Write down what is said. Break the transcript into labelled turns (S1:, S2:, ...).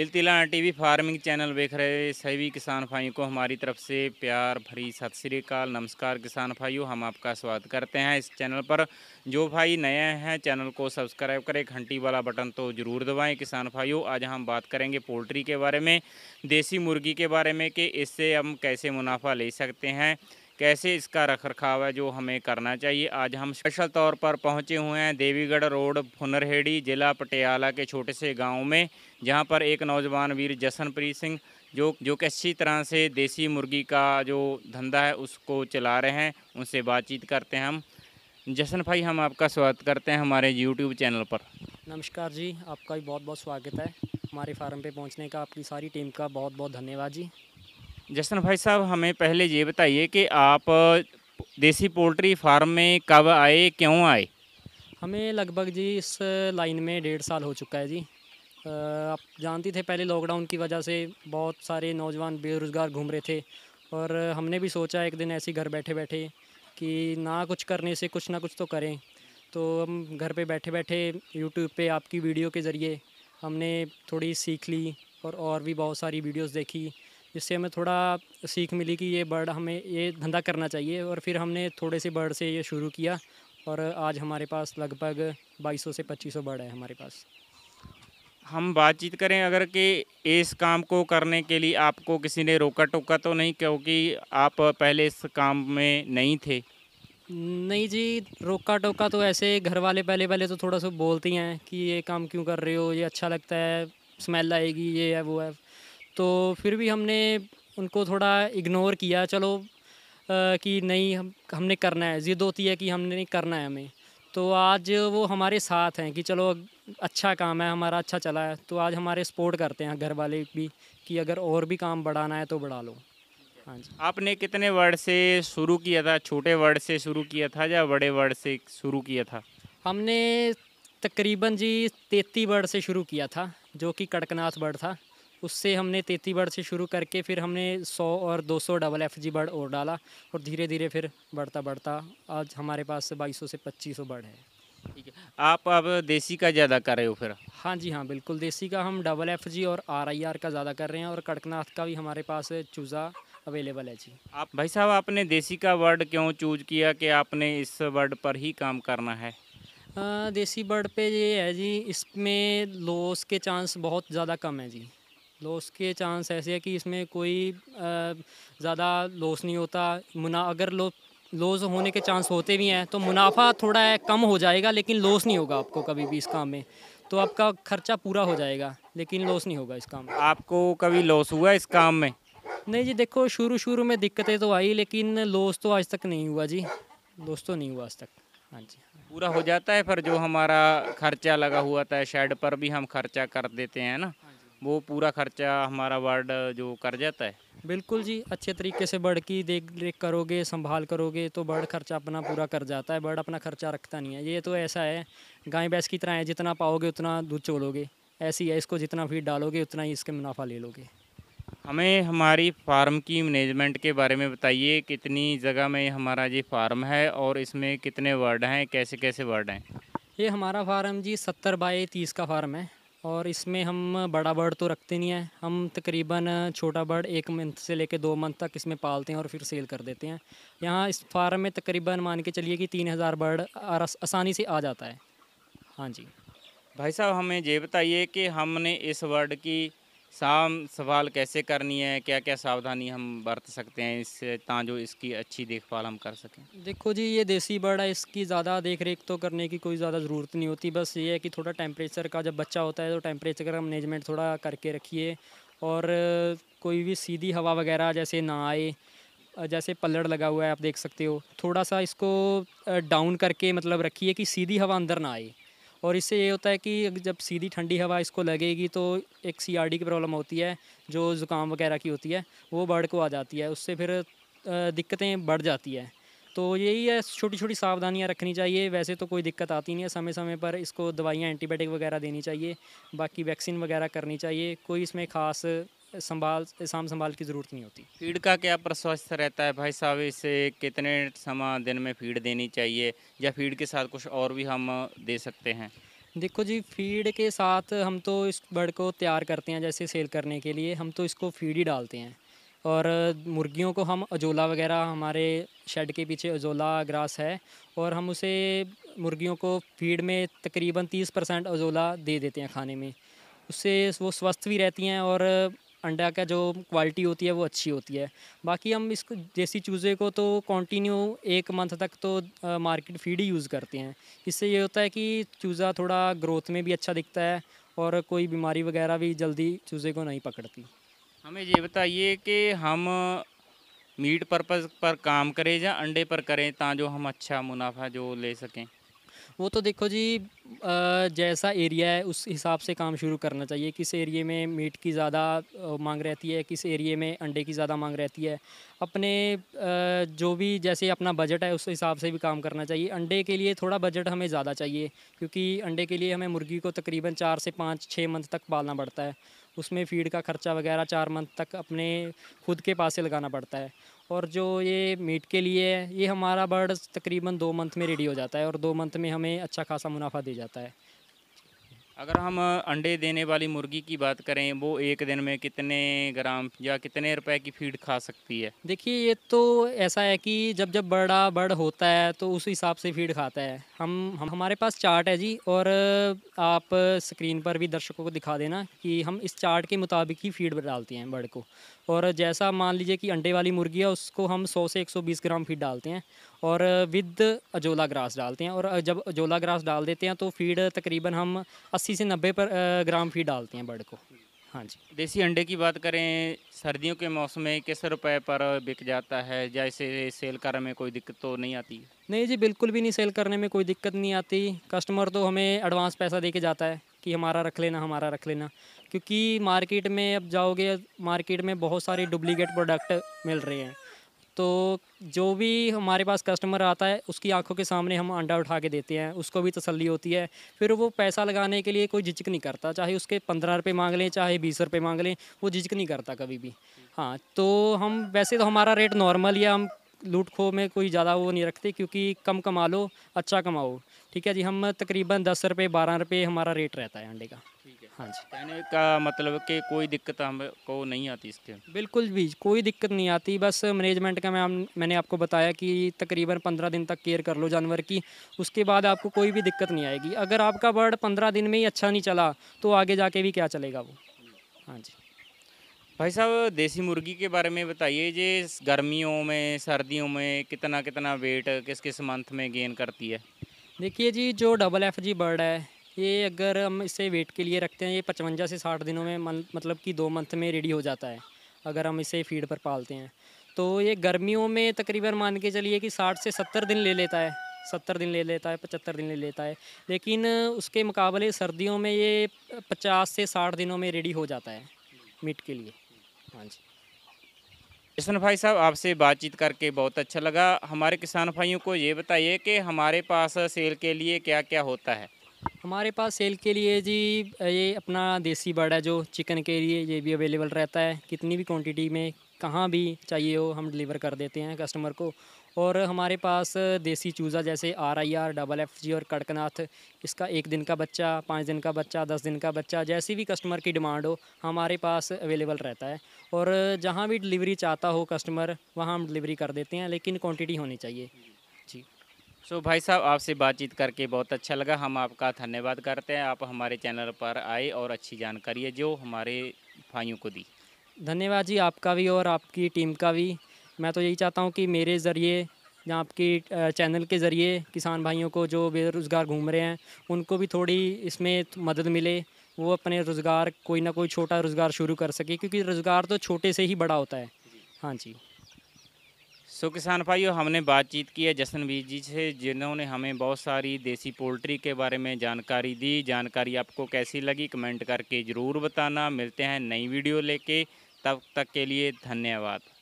S1: इल्तिला TV farming channel देख रहे सभी किसान भाइयों को हमारी तरफ से प्यार भरी सत श्रीकाल नमस्कार किसान भाइयों हम आपका स्वागत करते हैं इस चैनल पर जो भाई नए हैं चैनल को सब्सक्राइब करें घंटी वाला बटन तो ज़रूर दबाएं किसान भाइयों आज हम बात करेंगे पोल्ट्री के बारे में देसी मुर्गी के बारे में कि इससे हम कैसे मुनाफा ले सकते हैं कैसे इसका रख रखाव है जो हमें करना चाहिए आज हम स्पेशल तौर पर पहुँचे हुए हैं देवीगढ़ रोड फुनरहेड़ी जिला पटियाला के छोटे से गाँव में जहाँ पर एक नौजवान वीर जसनप्रीत सिंह जो जो कि अच्छी तरह से देसी मुर्गी का जो धंधा है उसको चला रहे हैं उनसे बातचीत करते हैं हम जसन भाई हम आपका स्वागत करते हैं हमारे यूट्यूब चैनल पर
S2: नमस्कार जी आपका भी बहुत बहुत स्वागत है हमारे फार्म पे पहुंचने का आपकी सारी टीम का बहुत बहुत धन्यवाद जी
S1: जसन भाई साहब हमें पहले ये बताइए कि आप देसी पोल्ट्री फार्म में कब आए क्यों आए
S2: हमें लगभग जी इस लाइन में डेढ़ साल हो चुका है जी आप जानते थे पहले लॉकडाउन की वजह से बहुत सारे नौजवान बेरोज़गार घूम रहे थे और हमने भी सोचा एक दिन ऐसे घर बैठे बैठे कि ना कुछ करने से कुछ ना कुछ तो करें तो हम घर पे बैठे बैठे यूट्यूब पे आपकी वीडियो के ज़रिए हमने थोड़ी सीख ली और और भी बहुत सारी वीडियोस देखी जिससे हमें थोड़ा सीख मिली कि ये बर्ड हमें ये धंधा करना चाहिए और फिर हमने थोड़े से बर्ड से ये शुरू किया और आज हमारे पास लगभग 2200 से 2500 बर्ड है हमारे पास
S1: हम बातचीत करें अगर कि इस काम को करने के लिए आपको किसी ने रोका टोका तो नहीं क्योंकि आप पहले इस काम में नहीं थे
S2: नहीं जी रोका टोका तो ऐसे घर वाले पहले पहले तो थोड़ा सा बोलती हैं कि ये काम क्यों कर रहे हो ये अच्छा लगता है स्मेल आएगी ये है वो है तो फिर भी हमने उनको थोड़ा इग्नोर किया चलो आ, कि नहीं हम हमने करना है ज़िद होती है कि हमने नहीं करना है हमें तो आज वो हमारे साथ हैं कि चलो अच्छा काम है हमारा अच्छा चला है तो आज हमारे सपोर्ट करते हैं घर वाले भी कि अगर और भी काम बढ़ाना है तो बढ़ा लो
S1: हाँ जी आपने कितने वर्ड से शुरू किया था छोटे वर्ड से शुरू किया था या बड़े वर्ड से शुरू किया था
S2: हमने तकरीबन जी तेती वर्ड से शुरू किया था जो कि कड़कनाथ वर्ड था उससे हमने तेती बर्ड से शुरू करके फिर हमने 100 और 200 डबल एफ जी बर्ड और डाला और धीरे धीरे फिर बढ़ता बढ़ता आज हमारे पास बाईस से पच्चीस बर्ड है
S1: ठीक है आप अब देसी का ज़्यादा कर रहे हो फिर
S2: हाँ जी हाँ बिल्कुल देसी का हम डबल एफ जी और आर आई आर का ज़्यादा कर रहे हैं और कड़कनाथ का भी हमारे पास चूज़ा
S1: अवेलेबल है जी आप भाई साहब आपने देसी का वर्ड क्यों चूज किया कि आपने इस वर्ड पर ही काम करना है
S2: आ, देसी बर्ड पे ये है जी इसमें लॉस के चांस बहुत ज़्यादा कम है जी लॉस के चांस ऐसे है कि इसमें कोई ज़्यादा लॉस नहीं होता मुना अगर लो लॉस होने के चांस होते भी हैं तो मुनाफा थोड़ा है, कम हो जाएगा लेकिन लॉस नहीं होगा आपको कभी भी इस काम में तो आपका खर्चा पूरा हो जाएगा लेकिन लॉस नहीं होगा इस काम में
S1: आपको कभी लॉस हुआ इस काम में
S2: नहीं जी देखो शुरू शुरू में दिक्कतें तो आई लेकिन लॉस तो आज तक नहीं हुआ जी लॉस तो नहीं हुआ आज तक हाँ
S1: जी हाँ। पूरा हो जाता है पर जो हमारा खर्चा लगा हुआ था शेड पर भी हम खर्चा कर देते हैं ना वो पूरा खर्चा हमारा वार्ड जो कर जाता है बिल्कुल जी अच्छे
S2: तरीके से बर्ड की देख रेख करोगे संभाल करोगे तो बर्ड खर्चा अपना पूरा कर जाता है बर्ड अपना खर्चा रखता नहीं है ये तो ऐसा है गाय भैंस की तरह है जितना पाओगे उतना दूध चोलोगे ऐसी है इसको जितना फीड डालोगे उतना ही इसके मुनाफा ले लोगे
S1: हमें हमारी फार्म की मैनेजमेंट के बारे में बताइए कितनी जगह में हमारा ये फार्म है और इसमें कितने वर्ड हैं कैसे कैसे वर्ड हैं
S2: ये हमारा फार्म जी सत्तर बाई तीस का फार्म है और इसमें हम बड़ा बर्ड तो रखते नहीं हैं हम तकरीबन छोटा बर्ड एक मंथ से लेकर दो मंथ तक इसमें पालते हैं और फिर सेल कर देते हैं यहाँ इस फार्म में तकरीबन मान के चलिए कि तीन हज़ार बर्ड आसानी से आ जाता है
S1: हाँ जी भाई साहब हमें ये बताइए कि हमने इस वर्ड की शाम सवाल कैसे करनी है क्या क्या सावधानी हम बरत सकते हैं इससे ताजो इसकी अच्छी देखभाल हम कर सकें
S2: देखो जी ये देसी बर्ड है इसकी ज़्यादा देख रेख तो करने की कोई ज़्यादा ज़रूरत नहीं होती बस ये है कि थोड़ा टेम्परेचर का जब बच्चा होता है तो टेम्परेचर का मैनेजमेंट थोड़ा करके रखिए और कोई भी सीधी हवा वगैरह जैसे ना आए जैसे पलड़ लगा हुआ है आप देख सकते हो थोड़ा सा इसको डाउन करके मतलब रखिए कि सीधी हवा अंदर ना आए और इससे ये होता है कि जब सीधी ठंडी हवा इसको लगेगी तो एक सी की प्रॉब्लम होती है जो ज़ुकाम वगैरह की होती है वो बर्ड को आ जाती है उससे फिर दिक्कतें बढ़ जाती है तो यही है छोटी छोटी सावधानियां रखनी चाहिए वैसे तो कोई दिक्कत आती नहीं है समय समय पर इसको दवाइयां एंटीबायोटिक वगैरह देनी चाहिए बाकी वैक्सीन वगैरह करनी चाहिए कोई इसमें ख़ास संभाल साम संभाल की ज़रूरत नहीं होती
S1: फीड का क्या प्रस्वस्थ रहता है भाई साहब इसे कितने समय दिन में फीड देनी चाहिए या फीड के साथ कुछ और भी हम दे सकते हैं
S2: देखो जी फीड के साथ हम तो इस बर्ड को तैयार करते हैं जैसे सेल करने के लिए हम तो इसको फीड ही डालते हैं और मुर्गियों को हम अजोला वगैरह हमारे शेड के पीछे अजोला ग्रास है और हम उसे मुर्गियों को फीड में तकरीबन तीस परसेंट अजोला दे देते हैं खाने में उससे वो स्वस्थ भी रहती हैं और अंडा का जो क्वालिटी होती है वो अच्छी होती है बाकी हम इसको देसी चूज़े को तो कंटिन्यू एक मंथ तक तो मार्केट फीड ही यूज़ करते हैं इससे ये होता है कि चूज़ा थोड़ा ग्रोथ में भी अच्छा दिखता है और कोई बीमारी वगैरह भी जल्दी चूज़े को नहीं पकड़ती
S1: हमें ये बताइए कि हम मीट पर्पज़ पर काम करें या अंडे पर करें ता जो हम अच्छा मुनाफा जो ले सकें
S2: वो तो देखो जी जैसा एरिया है उस हिसाब से काम शुरू करना चाहिए किस एरिए में मीट की ज़्यादा मांग रहती है किस एरिए में अंडे की ज़्यादा मांग रहती है अपने जो भी जैसे अपना बजट है उस हिसाब से भी काम करना चाहिए अंडे के लिए थोड़ा बजट हमें ज़्यादा चाहिए क्योंकि अंडे के लिए हमें मुर्गी को तकरीबन चार से पाँच छः मंथ तक पालना पड़ता है उसमें फीड का खर्चा वगैरह चार मंथ तक अपने खुद के पास से लगाना पड़ता है और जो ये मीट के लिए है ये हमारा बर्ड तकरीबन दो मंथ में रेडी हो जाता है और दो मंथ में हमें अच्छा खासा मुनाफा दे जाता है
S1: अगर हम अंडे देने वाली मुर्गी की बात करें वो एक दिन में कितने ग्राम या कितने रुपए की फीड खा सकती है
S2: देखिए ये तो ऐसा है कि जब जब बड़ा बर्ड होता है तो उस हिसाब से फीड खाता है हम, हम हमारे पास चार्ट है जी और आप स्क्रीन पर भी दर्शकों को दिखा देना कि हम इस चार्ट के मुताबिक ही फीड डालते हैं बर्ड को और जैसा मान लीजिए कि अंडे वाली मुर्गी है उसको हम सौ से एक ग्राम फीड डालते हैं और विद अजोला ग्रास डालते हैं और जब अजोला ग्रास डाल देते हैं तो फीड तकरीबन हम अस्सी अस्सी से नब्बे पर ग्राम फी डालते
S1: हैं बर्ड को हाँ जी देसी अंडे की बात करें सर्दियों के मौसम में किस रुपए पर बिक जाता है या इसे सेल करने में कोई दिक्कत तो नहीं आती
S2: नहीं जी बिल्कुल भी नहीं सेल करने में कोई दिक्कत नहीं आती कस्टमर तो हमें एडवांस पैसा दे के जाता है कि हमारा रख लेना हमारा रख लेना क्योंकि मार्केट में अब जाओगे मार्केट में बहुत सारे डुप्लीकेट प्रोडक्ट मिल रहे हैं तो जो भी हमारे पास कस्टमर आता है उसकी आंखों के सामने हम अंडा उठा के देते हैं उसको भी तसल्ली होती है फिर वो पैसा लगाने के लिए कोई झिझक नहीं करता चाहे उसके पंद्रह रुपये मांग लें चाहे बीस रुपये मांग लें वो झिझक नहीं करता कभी भी हाँ तो हम वैसे तो हमारा रेट नॉर्मल ही है हम लूट खो में कोई ज़्यादा वो नहीं रखते क्योंकि कम कमा लो अच्छा कमाओ ठीक है जी हम तकरीबन दस रुपये बारह रुपये हमारा रेट रहता है अंडे का
S1: हाँ जी कहने का मतलब कि कोई दिक्कत हमको नहीं आती इसके बिल्कुल
S2: भी कोई दिक्कत नहीं आती बस मैनेजमेंट का मैं मैंने आपको बताया कि तकरीबन पंद्रह दिन तक केयर कर लो जानवर की उसके बाद आपको कोई भी दिक्कत नहीं आएगी अगर आपका बर्ड पंद्रह दिन में ही अच्छा नहीं चला तो आगे जाके भी क्या
S1: चलेगा वो हाँ जी भाई साहब देसी मुर्गी के बारे में बताइए जे गर्मियों में सर्दियों में कितना कितना वेट किस किस मंथ में गेन करती है
S2: देखिए जी जो डबल एफ जी बर्ड है ये अगर हम इसे वेट के लिए रखते हैं ये पचवंजा से साठ दिनों में मन, मतलब कि दो मंथ में रेडी हो जाता है अगर हम इसे फीड पर पालते हैं तो ये गर्मियों में तकरीबन मान के चलिए कि साठ से सत्तर दिन ले लेता है सत्तर दिन ले लेता है पचहत्तर दिन ले लेता है लेकिन उसके मुकाबले सर्दियों में ये पचास से साठ दिनों में रेडी हो जाता है मीट के लिए हाँ जी
S1: किसान भाई साहब आपसे बातचीत करके बहुत अच्छा लगा हमारे किसान भाइयों को ये बताइए कि हमारे पास सेल के लिए क्या क्या होता है
S2: हमारे पास सेल के लिए जी ये अपना देसी बर्ड है जो चिकन के लिए ये भी अवेलेबल रहता है कितनी भी क्वांटिटी में कहाँ भी चाहिए हो हम डिलीवर कर देते हैं कस्टमर को और हमारे पास देसी चूज़ा जैसे R I R double F G और कड़कनाथ इसका एक दिन का बच्चा पाँच दिन का बच्चा दस दिन का बच्चा जैसी भी कस्टमर की डिमांड हो हमारे पास अवेलेबल रहता है और जहाँ भी डिलीवरी चाहता हो कस्टमर वहाँ हम डिलीवरी कर देते हैं लेकिन क्वान्टिटी होनी चाहिए
S1: सो so, भाई साहब आपसे बातचीत करके बहुत अच्छा लगा हम आपका धन्यवाद करते हैं आप हमारे चैनल पर आए और अच्छी जानकारी है जो हमारे भाइयों को दी
S2: धन्यवाद जी आपका भी और आपकी टीम का भी मैं तो यही चाहता हूँ कि मेरे ज़रिए या आपकी चैनल के ज़रिए किसान भाइयों को जो बेरोज़गार घूम रहे हैं उनको भी थोड़ी इसमें मदद मिले वो अपने रोज़गार कोई ना कोई छोटा रोज़गार शुरू कर सके क्योंकि रोज़गार तो छोटे से ही बड़ा होता है हाँ जी
S1: सो किसान भाइयों हमने बातचीत की है जसनवीर जी से जिन्होंने हमें बहुत सारी देसी पोल्ट्री के बारे में जानकारी दी जानकारी आपको कैसी लगी कमेंट करके ज़रूर बताना मिलते हैं नई वीडियो लेके तब तक के लिए धन्यवाद